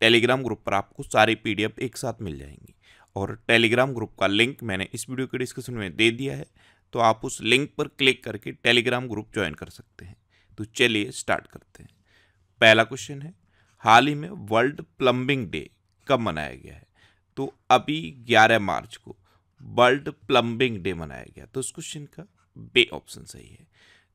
Telegram group पर आपको सारी पी एक साथ मिल जाएंगी और टेलीग्राम ग्रुप का लिंक मैंने इस वीडियो के डिस्क्रिप्शन में दे दिया है तो आप उस लिंक पर क्लिक करके टेलीग्राम ग्रुप ज्वाइन कर सकते हैं तो चलिए स्टार्ट करते हैं पहला क्वेश्चन है हाल ही में वर्ल्ड प्लम्बिंग डे कब मनाया गया है तो अभी 11 मार्च को वर्ल्ड प्लम्बिंग डे मनाया गया तो उस क्वेश्चन का बे ऑप्शन सही है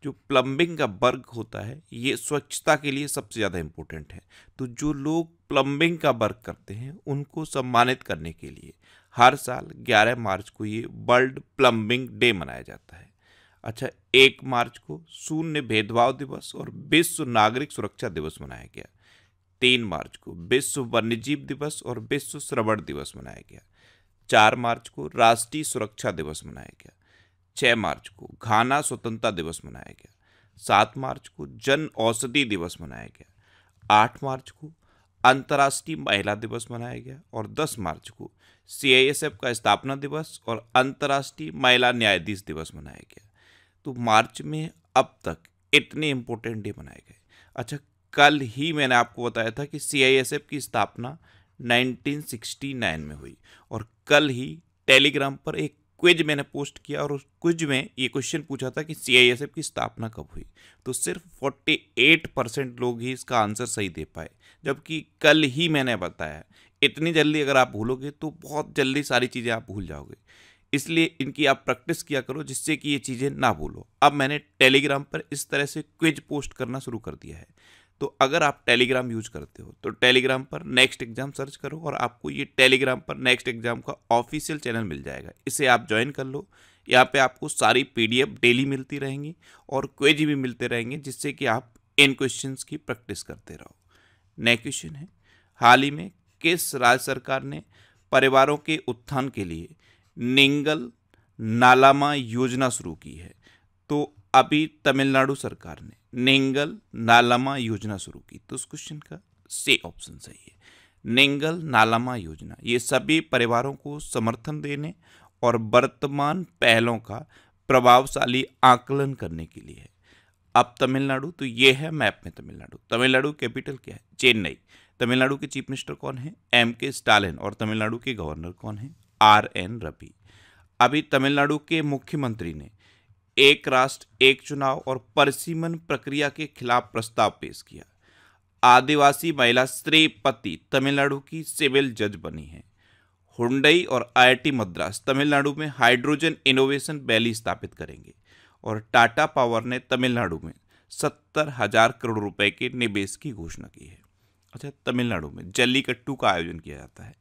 जो प्लम्बिंग का वर्ग होता है ये स्वच्छता के लिए सबसे ज़्यादा इम्पोर्टेंट है तो जो लोग प्लम्बिंग का वर्क करते हैं उनको सम्मानित करने के लिए हर साल 11 मार्च को ये वर्ल्ड प्लम्बिंग डे मनाया जाता है अच्छा एक मार्च को शून्य भेदभाव दिवस और विश्व नागरिक सुरक्षा दिवस मनाया गया तीन मार्च को विश्व वन्यजीव दिवस और विश्व श्रवण दिवस मनाया गया चार मार्च को राष्ट्रीय सुरक्षा दिवस मनाया गया छः मार्च को घाना स्वतंत्रता दिवस मनाया गया सात मार्च को जन औषधि दिवस मनाया गया आठ मार्च को अंतर्राष्ट्रीय महिला दिवस मनाया गया और दस मार्च को सी का स्थापना दिवस और अंतर्राष्ट्रीय महिला न्यायाधीश दिवस मनाया गया तो मार्च में अब तक इतने इम्पोर्टेंट डे मनाए गए अच्छा कल ही मैंने आपको बताया था कि सी की स्थापना 1969 में हुई और कल ही टेलीग्राम पर एक क्विज मैंने पोस्ट किया और उस क्विज में ये क्वेश्चन पूछा था कि सी की स्थापना कब हुई तो सिर्फ 48 परसेंट लोग ही इसका आंसर सही दे पाए जबकि कल ही मैंने बताया इतनी जल्दी अगर आप भूलोगे तो बहुत जल्दी सारी चीज़ें आप भूल जाओगे इसलिए इनकी आप प्रैक्टिस किया करो जिससे कि ये चीज़ें ना भूलो अब मैंने टेलीग्राम पर इस तरह से क्विज पोस्ट करना शुरू कर दिया है तो अगर आप टेलीग्राम यूज करते हो तो टेलीग्राम पर नेक्स्ट एग्जाम सर्च करो और आपको ये टेलीग्राम पर नेक्स्ट एग्जाम का ऑफिशियल चैनल मिल जाएगा इसे आप ज्वाइन कर लो यहाँ पे आपको सारी पीडीएफ डेली मिलती रहेंगी और क्वेज भी मिलते रहेंगे जिससे कि आप इन क्वेश्चन की प्रैक्टिस करते रहो नेक्स्ट क्वेश्चन है हाल ही में किस राज्य सरकार ने परिवारों के उत्थान के लिए निंगल नालामा योजना शुरू की है तो अभी तमिलनाडु सरकार ने नेंगल नालामा योजना शुरू की तो उस क्वेश्चन का से ऑप्शन सही है नेंगल नालामा योजना ये सभी परिवारों को समर्थन देने और वर्तमान पहलों का प्रभावशाली आकलन करने के लिए है अब तमिलनाडु तो ये है मैप में तमिलनाडु तमिलनाडु कैपिटल क्या है चेन्नई तमिलनाडु के चीफ मिनिस्टर कौन है एम के स्टालिन और तमिलनाडु के गवर्नर कौन है आर एन रवि अभी तमिलनाडु के मुख्यमंत्री ने एक राष्ट्र एक चुनाव और परसीमन प्रक्रिया के खिलाफ प्रस्ताव पेश किया आदिवासी महिला श्रेय पति तमिलनाडु की सिविल जज बनी है हुंडई और आईआईटी मद्रास तमिलनाडु में हाइड्रोजन इनोवेशन वैली स्थापित करेंगे और टाटा पावर ने तमिलनाडु में सत्तर हजार करोड़ रुपए के निवेश की घोषणा की है अच्छा तमिलनाडु में जल्लीकट्टू का आयोजन किया जाता है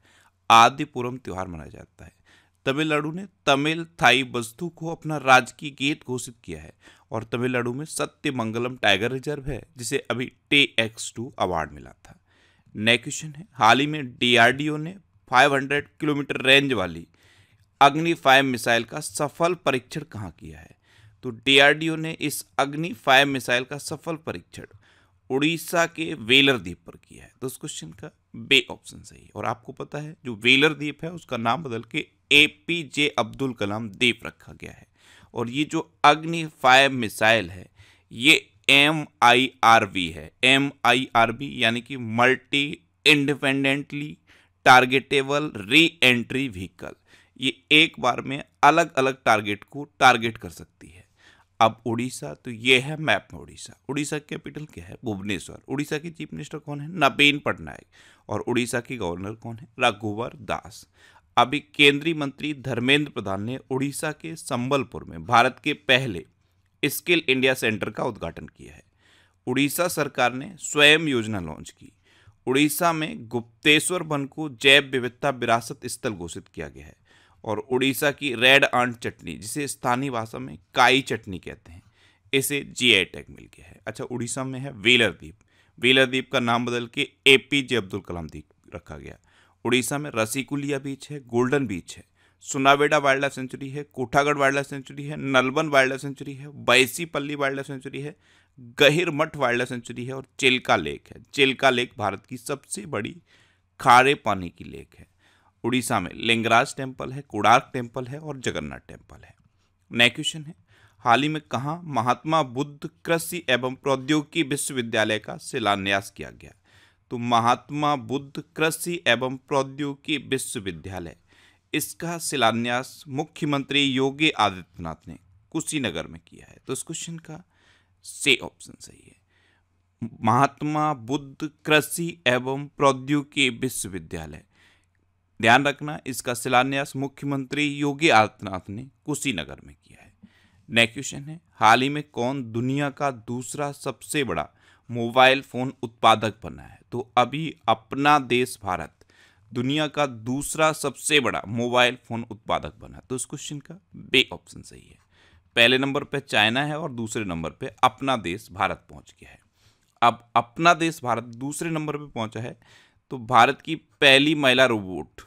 आदिपुरम त्यौहार मनाया जाता है तमिलनाडु ने तमिल थाई वस्तु को अपना राजकीय गेट घोषित किया है और तमिलनाडु में सत्यमंगलम टाइगर रिजर्व है जिसे अभी टे एक्स टू अवार्ड मिला था नेक्स्ट क्वेश्चन है हाल ही में डीआरडीओ ने 500 किलोमीटर रेंज वाली अग्नि फाइव मिसाइल का सफल परीक्षण कहाँ किया है तो डीआरडीओ ने इस अग्नि फाइव मिसाइल का सफल परीक्षण उड़ीसा के वेलर द्वीप पर किया है तो उस क्वेश्चन का बे ऑप्शन सही है और आपको पता है जो वेलर द्वीप है उसका नाम बदल के ए पी जे अब्दुल कलाम द्वीप रखा गया है और ये जो अग्नि फाइव मिसाइल है ये एम आई आर वी है एम आई आर वी यानी कि multi independently targetable re entry vehicle ये एक बार में अलग अलग टारगेट को टारगेट कर सकती है अब उड़ीसा तो ये है मैप में उड़ीसा उड़ीसा कैपिटल क्या है भुवनेश्वर उड़ीसा के चीफ मिनिस्टर कौन है नवीन पटनायक और उड़ीसा के गवर्नर कौन है रघुवर दास अभी केंद्रीय मंत्री धर्मेंद्र प्रधान ने उड़ीसा के संबलपुर में भारत के पहले स्किल इंडिया सेंटर का उद्घाटन किया है उड़ीसा सरकार ने स्वयं योजना लॉन्च की उड़ीसा में गुप्तेश्वर वन को जैव विविधता विरासत स्थल घोषित किया गया है और उड़ीसा की रेड आंट चटनी जिसे स्थानीय भाषा में काई चटनी कहते हैं इसे जीआई टैग मिल गया है अच्छा उड़ीसा में है वेलर द्वीप वेलर द्वीप का नाम बदल के ए पी जे अब्दुल कलाम द्वीप रखा गया उड़ीसा में रसीकुलिया बीच है गोल्डन बीच है सुनावेडा वाइल्ड लाइफ सेंचुरी है कोठागढ़ वाइल्ड लाइफ सेंचुरी है नलबन वाइल्ड लाइफ सेंचुरी है बैसीपल्ली वाइल्ड लाइफ सेंचुरी है गहिरमठ वाइल्ड लाइफ सेंचुरी है और चिल्का लेक है चिल्का लेक भारत की सबसे बड़ी खारे पानी की लेक है उड़ीसा में लिंगराज टेम्पल है कोडार्क टेम्पल है और जगन्नाथ टेम्पल है नए क्वेश्चन है हाल ही में कहाँ महात्मा बुद्ध कृषि एवं प्रौद्योगिकी विश्वविद्यालय का शिलान्यास किया गया तो महात्मा बुद्ध कृषि एवं प्रौद्योगिकी विश्वविद्यालय इसका शिलान्यास मुख्यमंत्री योगी आदित्यनाथ ने कुशीनगर में किया है तो इस क्वेश्चन का से ऑप्शन सही है महात्मा बुद्ध कृषि एवं प्रौद्योगिकी विश्वविद्यालय ध्यान रखना इसका शिलान्यास मुख्यमंत्री योगी आदित्यनाथ ने कुशीनगर में किया है नेक्स्ट क्वेश्चन है हाल ही में कौन दुनिया का दूसरा सबसे बड़ा मोबाइल फ़ोन उत्पादक बना है तो अभी अपना देश भारत दुनिया का दूसरा सबसे बड़ा मोबाइल फ़ोन उत्पादक बना है तो इस क्वेश्चन का बे ऑप्शन सही है पहले नंबर पे चाइना है और दूसरे नंबर पे अपना देश भारत पहुंच गया है अब अपना देश भारत दूसरे नंबर पे पहुंचा है तो भारत की पहली महिला रोबोट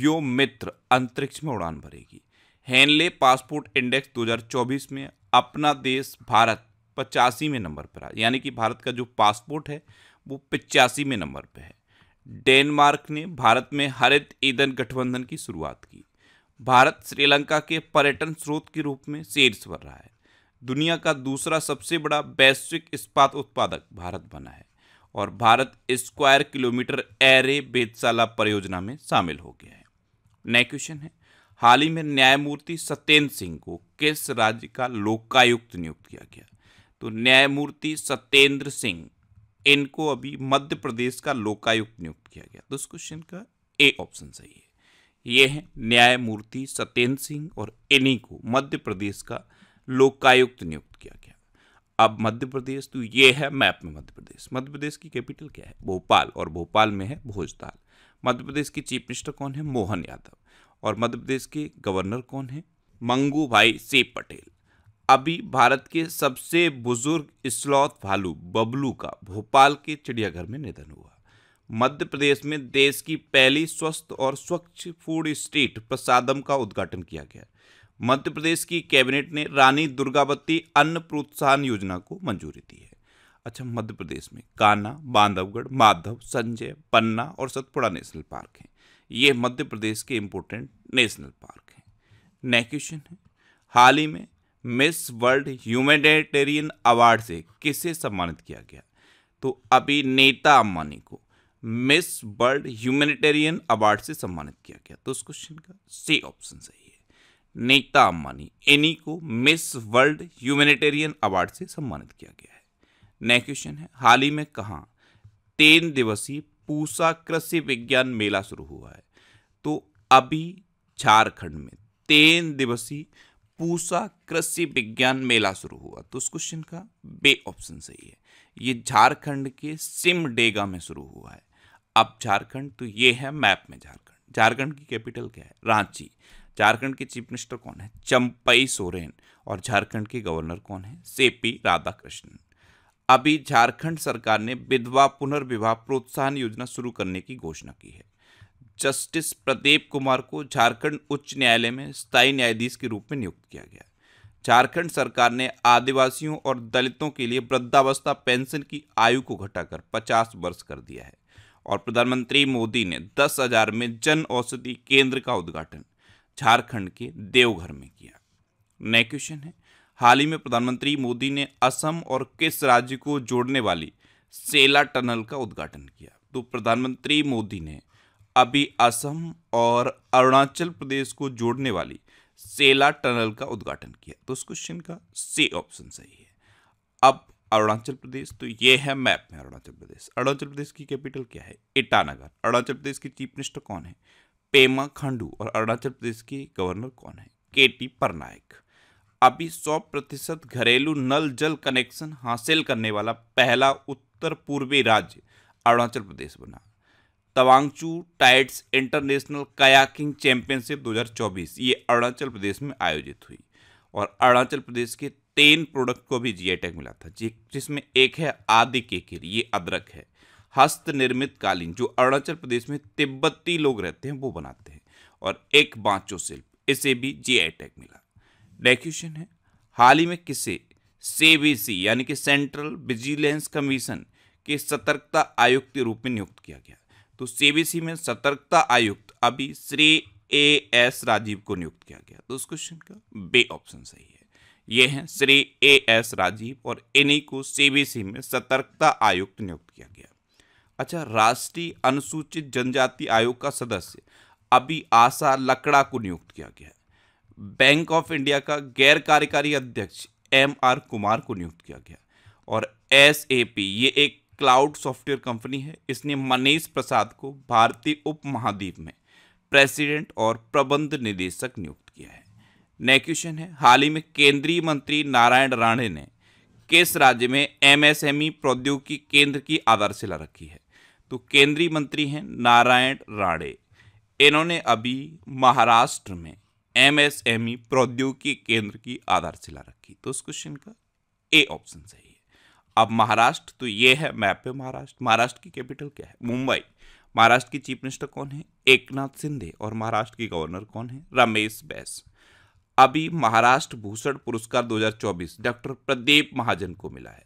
व्योमित्र अंतरिक्ष में उड़ान भरेगी हेनले पासपोर्ट इंडेक्स 2024 में अपना देश भारत पचासीवें नंबर पर आया यानी कि भारत का जो पासपोर्ट है वो पचासीवें नंबर पर है डेनमार्क ने भारत में हरित ईंधन गठबंधन की शुरुआत की भारत श्रीलंका के पर्यटन स्रोत के रूप में शीर्ष पर रहा है दुनिया का दूसरा सबसे बड़ा वैश्विक इस्पात उत्पादक भारत बना है और भारत स्क्वायर किलोमीटर एरे वेदशाला परियोजना में शामिल हो गया है नया क्वेश्चन है हाल ही में न्यायमूर्ति सत्येंद्र सिंह को किस राज्य का लोकायुक्त नियुक्त किया गया तो न्यायमूर्ति सत्येंद्र सिंह इनको अभी मध्य प्रदेश का लोकायुक्त नियुक्त किया गया तो इस क्वेश्चन का ए ऑप्शन सही है ये है न्यायमूर्ति सत्येंद्र सिंह और इन्हीं को मध्य प्रदेश का लोकायुक्त नियुक्त किया गया अब मध्य प्रदेश तो ये है मैप में मध्य प्रदेश मध्य प्रदेश की कैपिटल क्या है भोपाल और भोपाल में है भोजताल मध्य प्रदेश की चीफ मिनिस्टर कौन है मोहन यादव और मध्य प्रदेश के गवर्नर कौन है मंगू भाई सी पटेल अभी भारत के सबसे बुजुर्ग इसलौत भालू बबलू का भोपाल के चिड़ियाघर में निधन हुआ मध्य प्रदेश में देश की पहली स्वस्थ और स्वच्छ फूड स्ट्रीट प्रसादम का उद्घाटन किया गया मध्य प्रदेश की कैबिनेट ने रानी दुर्गावती अन्न प्रोत्साहन योजना को मंजूरी दी है अच्छा मध्य प्रदेश में काना बांधवगढ़ माधव संजय पन्ना और सतपुड़ा नेशनल पार्क हैं ये मध्य प्रदेश के इम्पोर्टेंट नेशनल पार्क हैं नेक्स्ट क्वेश्चन है हाल ही में मिस वर्ल्ड ह्यूमेटेरियन अवार्ड से किसे सम्मानित किया गया तो अभी नेता अंबानी को मिस वर्ल्ड ह्यूमेटेरियन अवार्ड से सम्मानित किया गया तो उस क्वेश्चन का सी ऑप्शन सही है नेता अम्बानी इन्हीं को मिस वर्ल्ड ह्यूमेटेरियन अवार्ड से सम्मानित किया गया है नेक्स्ट क्वेश्चन है हाल ही में कहा तीन दिवसीय पूसा कृषि विज्ञान मेला शुरू हुआ है तो अभी झारखंड में तीन दिवसीय पूसा कृषि विज्ञान मेला शुरू हुआ तो उस क्वेश्चन का बे ऑप्शन सही है ये झारखंड के सिमडेगा में शुरू हुआ है अब झारखंड तो ये है मैप में झारखंड झारखंड की कैपिटल क्या है रांची झारखंड के चीफ मिनिस्टर कौन है चंपई सोरेन और झारखंड के गवर्नर कौन है सेपी राधाकृष्णन अभी झारखंड सरकार ने विधवा पुनर्विवाह प्रोत्साहन योजना शुरू करने की घोषणा की है जस्टिस प्रदीप कुमार को झारखंड उच्च न्यायालय में स्थायी न्यायाधीश के रूप में नियुक्त किया गया झारखंड सरकार ने आदिवासियों और दलितों के लिए वृद्धावस्था पेंशन की आयु को घटाकर 50 वर्ष कर दिया है और प्रधानमंत्री मोदी ने दस हजार में जन औषधि केंद्र का उद्घाटन झारखंड के देवघर में किया नया क्वेश्चन है हाल ही में प्रधानमंत्री मोदी ने असम और किस राज्य को जोड़ने वाली सेला टनल का उद्घाटन किया तो प्रधानमंत्री मोदी ने अभी असम और अरुणाचल प्रदेश को जोड़ने वाली सेला टनल का उद्घाटन किया तो उस क्वेश्चन का सी ऑप्शन सही है अब अरुणाचल प्रदेश तो ये है मैप में अरुणाचल प्रदेश अरुणाचल प्रदेश की कैपिटल क्या है ईटानगर अरुणाचल प्रदेश की चीफ मिनिस्टर कौन है पेमा खांडू और अरुणाचल प्रदेश की गवर्नर कौन है के टी परनायक अभी सौ प्रतिशत घरेलू नल जल कनेक्शन हासिल करने वाला पहला उत्तर पूर्वी राज्य अरुणाचल प्रदेश बना Tawangchu tides international kayaking championship 2024 ये अरुणाचल प्रदेश में आयोजित हुई और अरुणाचल प्रदेश के तीन प्रोडक्ट को भी जी टैग मिला था जिसमें एक है आदि केकिर ये अदरक है हस्त निर्मित कालीन जो अरुणाचल प्रदेश में तिब्बती लोग रहते हैं वो बनाते हैं और एक बाँचो शिल्प इसे भी आई टैग मिला डेक्यूशन है हाल ही में किसे सीबीसी यानी कि सेंट्रल विजिलेंस कमीशन के सतर्कता आयुक्त के रूप में नियुक्त किया गया तो सीबीसी में सतर्कता आयुक्त अभी श्री ए एस राजीव को नियुक्त किया गया तो उस क्वेश्चन का बे ऑप्शन सही है ये हैं श्री ए एस राजीव और इन्हीं को सीबीसी में सतर्कता आयुक्त नियुक्त किया गया अच्छा राष्ट्रीय अनुसूचित जनजाति आयोग का सदस्य अभी आशा लकड़ा को नियुक्त किया गया बैंक ऑफ इंडिया का गैर कार्यकारी अध्यक्ष एम आर कुमार को नियुक्त किया गया और एस ए पी ये एक क्लाउड सॉफ्टवेयर कंपनी है इसने मनीष प्रसाद को भारतीय उप महाद्वीप में प्रेसिडेंट और प्रबंध निदेशक नियुक्त किया है नेक्स्ट क्वेश्चन है हाल ही में केंद्रीय मंत्री नारायण राणे ने किस राज्य में एमएसएमई e प्रौद्योगिकी केंद्र की आधारशिला रखी है तो केंद्रीय मंत्री हैं नारायण राणे इन्होंने अभी महाराष्ट्र में एमएसएमई e प्रौद्योगिकी केंद्र की आधारशिला रखी तो उस क्वेश्चन का ए ऑप्शन सही अब महाराष्ट्र तो ये है मैप पे महाराष्ट्र महाराष्ट्र की कैपिटल क्या है मुंबई महाराष्ट्र की चीफ मिनिस्टर कौन है एकनाथ शिंदे और महाराष्ट्र की गवर्नर कौन है रमेश बैस अभी महाराष्ट्र भूषण पुरस्कार 2024 डॉक्टर प्रदीप महाजन को मिला है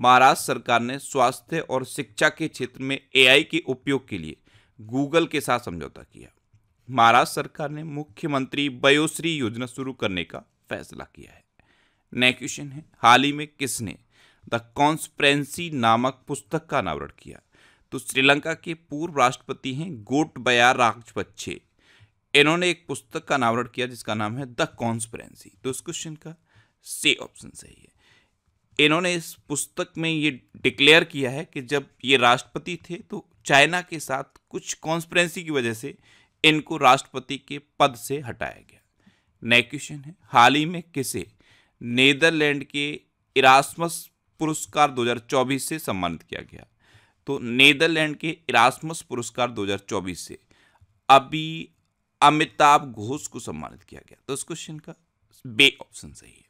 महाराष्ट्र सरकार ने स्वास्थ्य और शिक्षा के क्षेत्र में एआई के उपयोग के लिए गूगल के साथ समझौता किया महाराष्ट्र सरकार ने मुख्यमंत्री वयोश्री योजना शुरू करने का फैसला किया है नेक्स्ट क्वेश्चन है हाल ही में किसने द कॉन्स्परेंसी नामक पुस्तक का अनावरण किया तो श्रीलंका के पूर्व राष्ट्रपति हैं गोट बया राजपक्षे इन्होंने एक पुस्तक का अनावरण किया जिसका नाम है द कॉन्स्परेंसी तो इस क्वेश्चन का से ऑप्शन सही है इन्होंने इस पुस्तक में ये डिक्लेयर किया है कि जब ये राष्ट्रपति थे तो चाइना के साथ कुछ कॉन्स्परेंसी की वजह से इनको राष्ट्रपति के पद से हटाया गया नए क्वेश्चन है हाल ही में किसे नेदरलैंड के इरासमस पुरस्कार 2024 से सम्मानित किया गया तो नेदरलैंड के इरासमस पुरस्कार 2024 से अभी अमिताभ घोष को सम्मानित किया गया तो इस क्वेश्चन का बे ऑप्शन सही है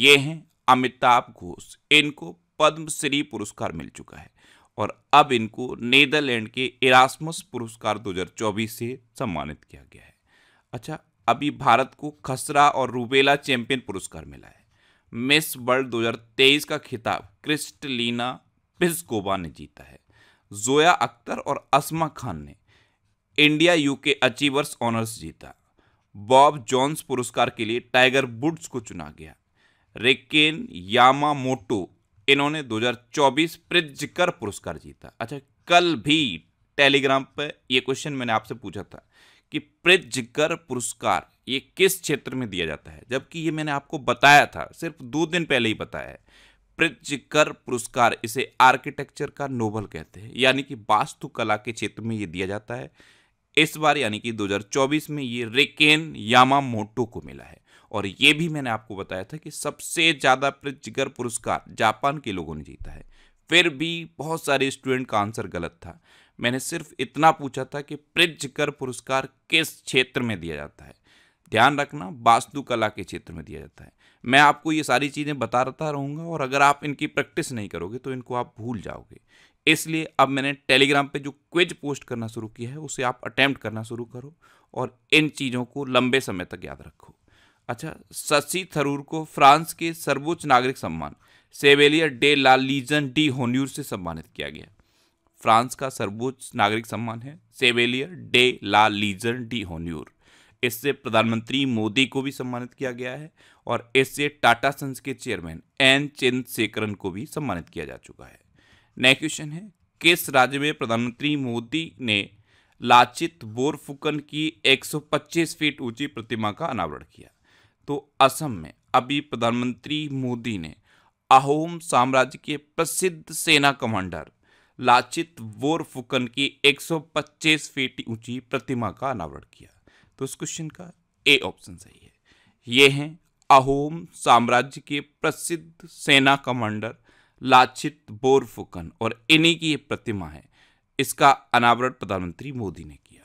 ये हैं अमिताभ घोष इनको पद्मश्री पुरस्कार मिल चुका है और अब इनको नेदरलैंड के इरासमस पुरस्कार 2024 से सम्मानित किया गया है अच्छा अभी भारत को खसरा और रूबेला चैंपियन पुरस्कार मिला है मिस वर्ल्ड 2023 का खिताब क्रिस्टलीना पिस्कोबा ने जीता है जोया अख्तर और असमा खान ने इंडिया यूके अचीवर्स ऑनर्स जीता बॉब जॉन्स पुरस्कार के लिए टाइगर वुड्स को चुना गया रेकेन यामा मोटो इन्होंने 2024 प्रिजकर पुरस्कार जीता अच्छा कल भी टेलीग्राम पर यह क्वेश्चन मैंने आपसे पूछा था कि प्रेत पुरस्कार ये किस क्षेत्र में दिया जाता है जबकि ये मैंने आपको बताया था सिर्फ दो दिन पहले ही बताया है प्रित्जकर पुरस्कार इसे आर्किटेक्चर का नोबल कहते हैं यानी कि वास्तुकला के क्षेत्र में ये दिया जाता है इस बार यानी कि 2024 में ये रेकेन यामा मोटो को मिला है और ये भी मैंने आपको बताया था कि सबसे ज़्यादा प्रित्जकर पुरस्कार जापान के लोगों ने जीता है फिर भी बहुत सारे स्टूडेंट का आंसर गलत था मैंने सिर्फ इतना पूछा था कि कर पुरस्कार किस क्षेत्र में दिया जाता है ध्यान रखना वास्तुकला के क्षेत्र में दिया जाता है मैं आपको ये सारी चीज़ें बता रहता रहूँगा और अगर आप इनकी प्रैक्टिस नहीं करोगे तो इनको आप भूल जाओगे इसलिए अब मैंने टेलीग्राम पे जो क्विज पोस्ट करना शुरू किया है उसे आप अटैम्प्ट करना शुरू करो और इन चीज़ों को लंबे समय तक याद रखो अच्छा शशि थरूर को फ्रांस के सर्वोच्च नागरिक सम्मान chevalier de la legion d' honneur से सम्मानित किया गया फ्रांस का सर्वोच्च नागरिक सम्मान है chevalier de la legion d' honneur इससे प्रधानमंत्री मोदी को भी सम्मानित किया गया है और इससे टाटा सन्स के चेयरमैन एन चंद्रशेखरन को भी सम्मानित किया जा चुका है नया क्वेश्चन है किस राज्य में प्रधानमंत्री मोदी ने लाचित बोरफुकन की 125 फीट ऊंची प्रतिमा का अनावरण किया तो असम में अभी प्रधानमंत्री मोदी ने अहोम साम्राज्य के प्रसिद्ध सेना कमांडर लाचित वोरफुकन की 125 फीट ऊंची प्रतिमा का अनावरण किया तो इस क्वेश्चन का ए ऑप्शन सही है ये हैं अहोम साम्राज्य के प्रसिद्ध सेना कमांडर लाचित बोरफुकन और इन्हीं की ये प्रतिमा है इसका अनावरण प्रधानमंत्री मोदी ने किया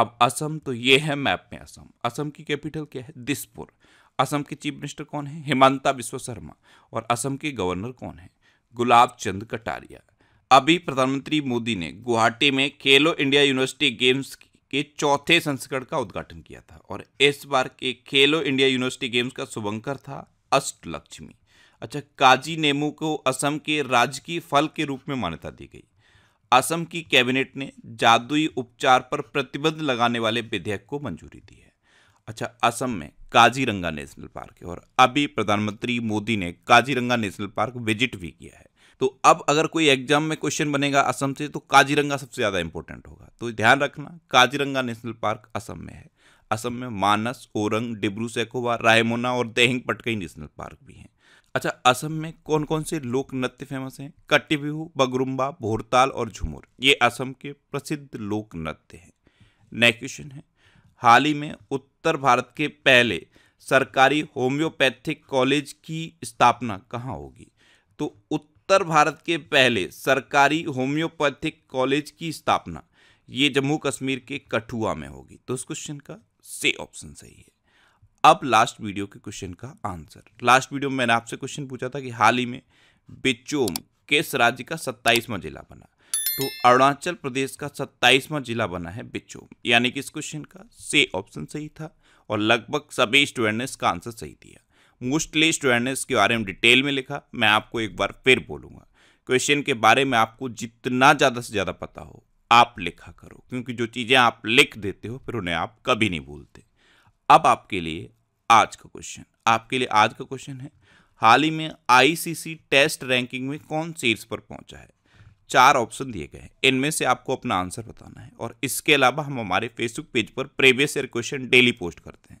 अब असम तो ये है मैप में असम असम की कैपिटल क्या है दिसपुर असम के चीफ मिनिस्टर कौन है हिमांता विश्व शर्मा और असम के गवर्नर कौन है गुलाब चंद कटारिया अभी प्रधानमंत्री मोदी ने गुवाहाटी में खेलो इंडिया यूनिवर्सिटी गेम्स के चौथे संस्करण का उद्घाटन किया था और इस बार के खेलो इंडिया यूनिवर्सिटी गेम्स का शुभंकर था अष्टलक्ष्मी अच्छा काजी नेमू को असम के राजकीय फल के रूप में मान्यता दी गई असम की कैबिनेट ने जादुई उपचार पर प्रतिबंध लगाने वाले विधेयक को मंजूरी दी है अच्छा असम में काजीरंगा नेशनल पार्क है और अभी प्रधानमंत्री मोदी ने काजीरंगा नेशनल पार्क विजिट भी किया है तो अब अगर कोई एग्जाम में क्वेश्चन बनेगा असम से तो काजीरंगा सबसे ज़्यादा इंपॉर्टेंट होगा तो ध्यान रखना काजीरंगा नेशनल पार्क असम में है असम में मानस ओरंग डिब्रू सैकोवा रायमोना और देहिंग पटकई नेशनल पार्क भी हैं अच्छा असम में कौन कौन से लोक नृत्य फेमस हैं कट्टी बिहू बगरुम्बा भोरताल और झुमर ये असम के प्रसिद्ध लोक नृत्य हैं नेक्स्ट क्वेश्चन है हाल ही में उत्तर भारत के पहले सरकारी होम्योपैथिक कॉलेज की स्थापना कहाँ होगी तो उत्तर उत्तर भारत के पहले सरकारी होम्योपैथिक कॉलेज की स्थापना ये जम्मू कश्मीर के कठुआ में होगी तो उस क्वेश्चन का से ऑप्शन सही है अब लास्ट वीडियो के क्वेश्चन का आंसर लास्ट वीडियो में मैंने आपसे क्वेश्चन पूछा था कि हाल ही में बिचोम किस राज्य का सत्ताईसवां जिला बना तो अरुणाचल प्रदेश का सत्ताईसवां जिला बना है बिचोम यानी कि इस क्वेश्चन का से ऑप्शन सही था और लगभग सभी स्टूडेंट ने इसका आंसर सही दिया मोस्टली अवेयरनेस के बारे में डिटेल में लिखा मैं आपको एक बार फिर बोलूँगा क्वेश्चन के बारे में आपको जितना ज़्यादा से ज़्यादा पता हो आप लिखा करो क्योंकि जो चीज़ें आप लिख देते हो फिर उन्हें आप कभी नहीं भूलते अब आपके लिए आज का क्वेश्चन आपके लिए आज का क्वेश्चन है हाल ही में आईसीसी टेस्ट रैंकिंग में कौन सीर्स पर पहुंचा है चार ऑप्शन दिए गए हैं इनमें से आपको अपना आंसर बताना है और इसके अलावा हम हमारे फेसबुक पेज पर previous year question daily post करते हैं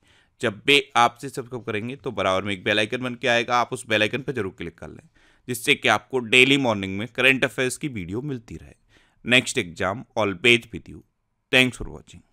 जब वे आपसे सब्सक्राइब करेंगे तो बराबर में एक बेल आइकन बन के आएगा आप उस बेल आइकन पर जरूर क्लिक कर लें जिससे कि आपको डेली मॉर्निंग में करंट अफेयर्स की वीडियो मिलती रहे next exam all page with you thanks for watching